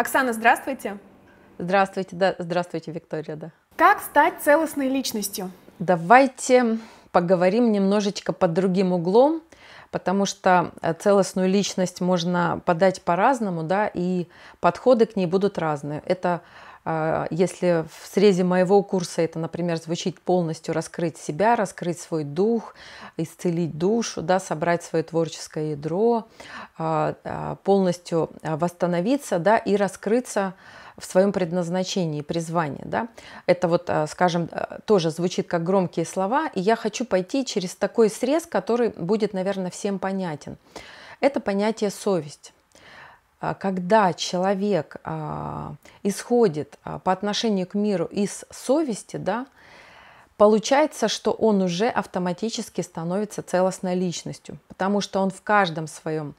Оксана, здравствуйте. Здравствуйте, да, здравствуйте, Виктория, да. Как стать целостной личностью? Давайте поговорим немножечко под другим углом, потому что э, целостную личность можно подать по-разному, да, и подходы к ней будут разные. Это а, если в срезе моего курса это, например, звучит полностью раскрыть себя, раскрыть свой дух, исцелить душу, да, собрать свое творческое ядро, а, а, полностью восстановиться да, и раскрыться в своем предназначении, призвании. Да? Это вот, скажем, тоже звучит как громкие слова, и я хочу пойти через такой срез, который будет, наверное, всем понятен. Это понятие совесть. А, когда человек а, исходит а, по отношению к миру из совести, да, получается, что он уже автоматически становится целостной личностью, потому что он в каждом своем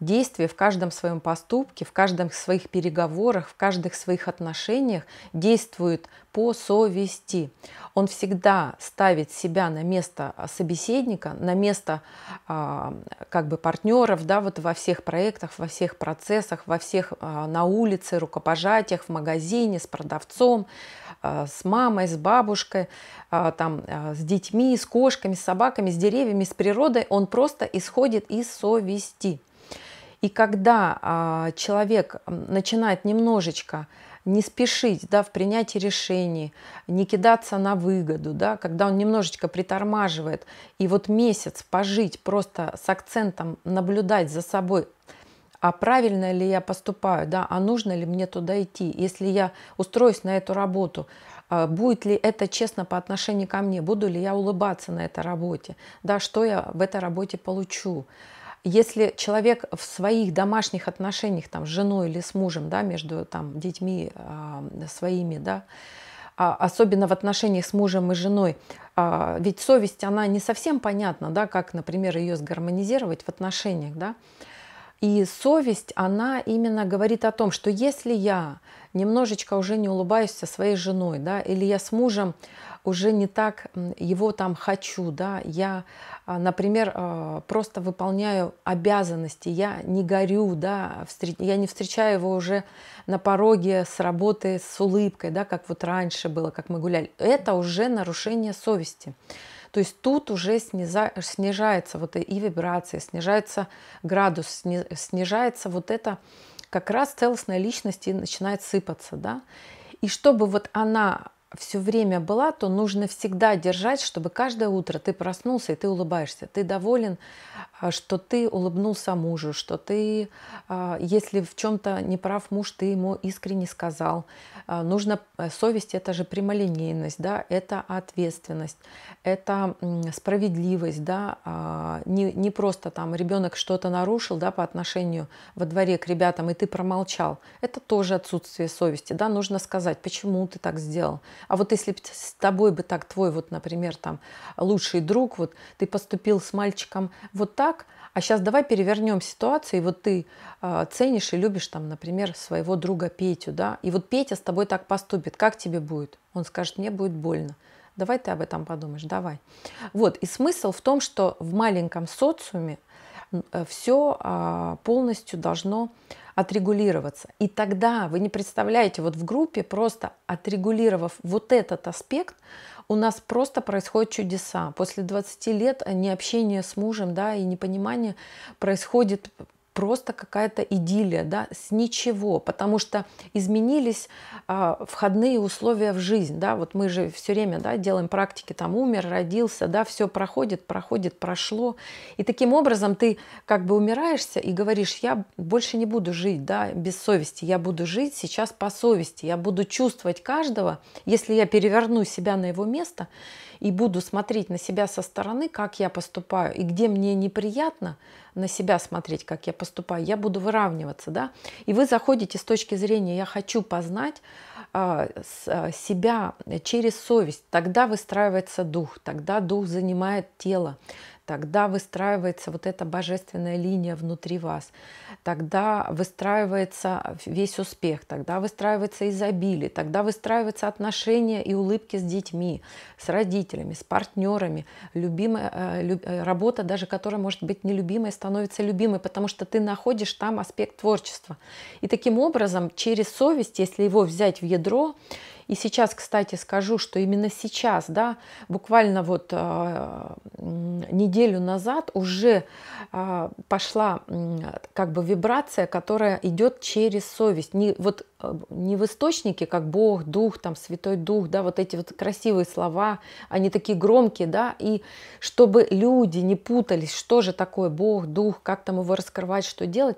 действие в каждом своем поступке, в каждом своих переговорах, в каждых своих отношениях действует по совести. Он всегда ставит себя на место а, собеседника, на место а, как бы партнеров, да, вот во всех проектах, во всех процессах, во всех а, на улице, рукопожатиях, в магазине, с продавцом, с мамой, с бабушкой, там, с детьми, с кошками, с собаками, с деревьями, с природой. Он просто исходит из совести. И когда а, человек начинает немножечко не спешить да, в принятии решений, не кидаться на выгоду, да, когда он немножечко притормаживает, и вот месяц пожить просто с акцентом наблюдать за собой, а правильно ли я поступаю, да, а нужно ли мне туда идти, если я устроюсь на эту работу, а, будет ли это честно по отношению ко мне, буду ли я улыбаться на этой работе, да, что я в этой работе получу если человек в своих домашних отношениях там, с женой или с мужем, да, между там, детьми э, своими, да, а, особенно в отношениях с мужем и женой, а, ведь совесть, она не совсем понятна, да, как, например, ее сгармонизировать в отношениях, да, и совесть, она именно говорит о том, что если я немножечко уже не улыбаюсь со своей женой, да, или я с мужем уже не так его там хочу, да, я, а, например, а, просто выполняю обязанности, я не горю, да, я не встречаю его уже на пороге с работы с улыбкой, да, как вот раньше было, как мы гуляли. Это уже нарушение совести. То есть тут уже снижается вот и вибрация, снижается градус, снижается вот это как раз целостная личность и начинает сыпаться, да. И чтобы вот она все время была, то нужно всегда держать, чтобы каждое утро ты проснулся и ты улыбаешься. Ты доволен, а, что ты улыбнулся мужу, что ты, а, если в чем-то не прав муж, ты ему искренне сказал. А, нужно э, совесть, это же прямолинейность, да, это ответственность, это справедливость, да, не, не просто там ребенок что-то нарушил, да, по отношению во дворе к ребятам, и ты промолчал. Это тоже отсутствие совести, да, нужно сказать, почему ты так сделал, а вот если бы с тобой бы так твой, вот, например, там лучший друг, вот ты поступил с мальчиком вот так, а сейчас давай перевернем ситуацию, и вот ты э, ценишь и любишь там, например, своего друга Петю, да, и вот Петя с тобой так поступит, как тебе будет? Он скажет, мне будет больно. Давай ты об этом подумаешь, давай. Вот, и смысл в том, что в маленьком социуме э, все а, полностью должно отрегулироваться. И тогда вы не представляете, вот в группе просто отрегулировав вот этот аспект, у нас просто происходят чудеса. После 20 лет не общения с мужем да, и непонимание происходит просто какая-то идиллия, да, с ничего, потому что изменились а, входные условия в жизнь, да, вот мы же все время, да, делаем практики, там умер, родился, да, все проходит, проходит, прошло, и таким образом ты как бы умираешься и говоришь, я больше не буду жить, да, без совести, я буду жить сейчас по совести, я буду чувствовать каждого, если я переверну себя на его место, и буду смотреть на себя со стороны, как я поступаю, и где мне неприятно на себя смотреть, как я поступаю, я буду выравниваться, да. И вы заходите с точки зрения «я хочу познать», а, а, себя через совесть, тогда выстраивается дух, тогда дух занимает тело, тогда выстраивается вот эта божественная линия внутри вас, тогда выстраивается весь успех, тогда выстраивается изобилие, тогда выстраиваются отношения и улыбки с детьми, с родителями, с партнерами, любимая, э, люб, э, работа, даже которая может быть нелюбимой, становится любимой, потому что ты находишь там аспект творчества. И таким образом, через совесть, если его взять в ядро, и сейчас, кстати, скажу, что именно сейчас, да, буквально вот э, неделю назад уже а, пошла как бы вибрация, которая идет через совесть. Не, вот, а, не в источнике, как Бог, Дух, там, Святой Дух, да, вот эти вот красивые слова, они такие громкие, да, и чтобы люди не путались, что же такое Бог, Дух, как там его раскрывать, что делать,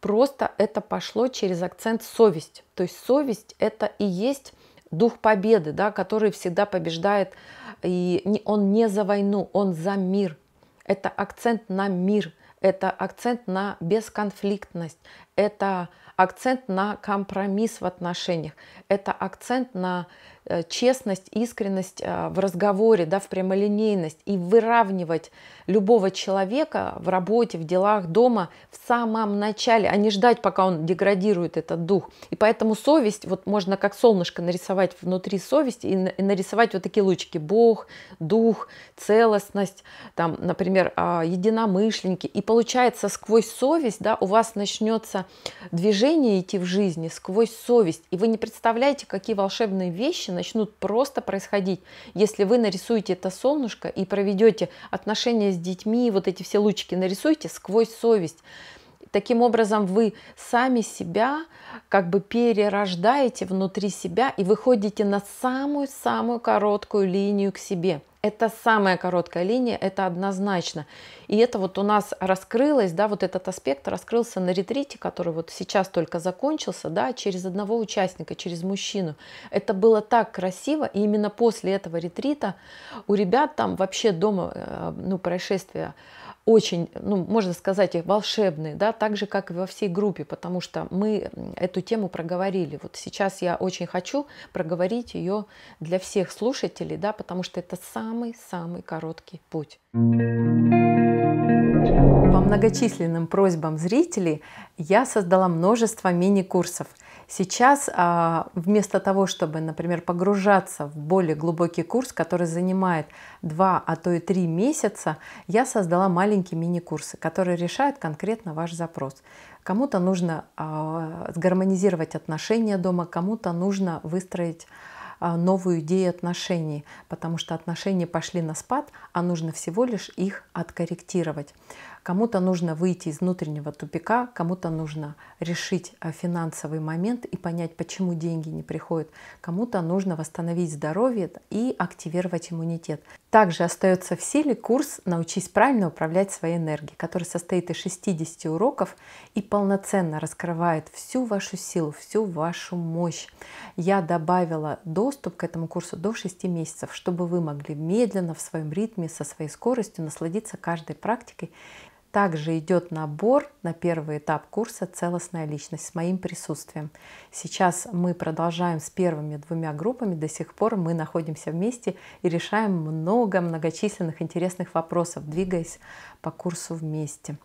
просто это пошло через акцент совесть. То есть совесть это и есть дух победы, да, который всегда побеждает и он не за войну, он за мир. Это акцент на мир, это акцент на бесконфликтность, это акцент на компромисс в отношениях, это акцент на э, честность, искренность э, в разговоре, да, в прямолинейность и выравнивать любого человека в работе, в делах дома в самом начале, а не ждать, пока он деградирует этот дух. И поэтому совесть, вот можно как солнышко нарисовать внутри совести и нарисовать вот такие лучики. Бог, дух, целостность, там, например, а, единомышленники. И получается, сквозь совесть да, у вас начнется движение идти в жизни сквозь совесть. И вы не представляете, какие волшебные вещи начнут просто происходить, если вы нарисуете это солнышко и проведете отношения с детьми, вот эти все лучики нарисуете сквозь совесть. Таким образом, вы сами себя как бы перерождаете внутри себя и выходите на самую-самую короткую линию к себе. Это самая короткая линия, это однозначно. И это вот у нас раскрылось, да, вот этот аспект раскрылся на ретрите, который вот сейчас только закончился, да, через одного участника, через мужчину. Это было так красиво, и именно после этого ретрита у ребят там вообще дома, э, ну, происшествия очень, ну, можно сказать, их волшебные, да, так же, как и во всей группе, потому что мы эту тему проговорили. Вот сейчас я очень хочу проговорить ее для всех слушателей, да, потому что это самый-самый короткий путь. По многочисленным просьбам зрителей я создала множество мини-курсов – Сейчас а, вместо того, чтобы, например, погружаться в более глубокий курс, который занимает 2, а то и 3 месяца, я создала маленькие мини-курсы, которые решают конкретно ваш запрос. Кому-то нужно а, сгармонизировать отношения дома, кому-то нужно выстроить а, новую идею отношений, потому что отношения пошли на спад, а нужно всего лишь их откорректировать. Кому-то нужно выйти из внутреннего тупика, кому-то нужно решить э, финансовый момент и понять, почему деньги не приходят. Кому-то нужно восстановить здоровье и активировать иммунитет. Также остается в силе курс «Научись правильно управлять своей энергией», который состоит из 60 уроков и полноценно раскрывает всю вашу силу, всю вашу мощь. Я добавила доступ к этому курсу до 6 месяцев, чтобы вы могли медленно в своем ритме, со своей скоростью насладиться каждой практикой также идет набор на первый этап курса «Целостная личность» с моим присутствием. Сейчас мы продолжаем с первыми двумя группами. До сих пор мы находимся вместе и решаем много многочисленных интересных вопросов, двигаясь по курсу вместе.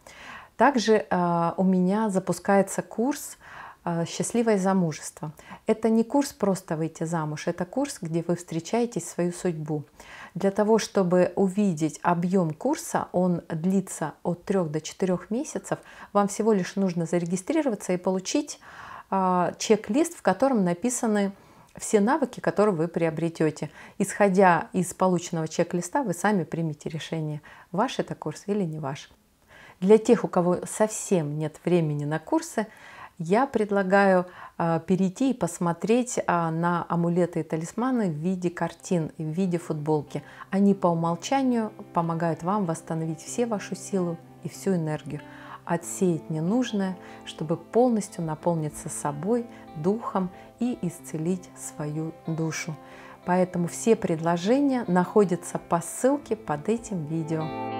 Также э, у меня запускается курс э, а, «Счастливое замужество». Это не курс просто выйти замуж, это курс, где вы встречаете свою судьбу. Для того, чтобы увидеть объем курса, он длится от 3 до 4 месяцев, вам всего лишь нужно зарегистрироваться и получить а, чек-лист, в котором написаны все навыки, которые вы приобретете. Исходя из полученного чек-листа, вы сами примете решение, ваш это курс или не ваш. Для тех, у кого совсем нет времени на курсы, я предлагаю а, перейти и посмотреть а, на амулеты и талисманы в виде картин, в виде футболки. Они по умолчанию помогают вам восстановить все вашу силу и всю энергию, отсеять ненужное, чтобы полностью наполниться собой, духом и исцелить свою душу. Поэтому все предложения находятся по ссылке под этим видео.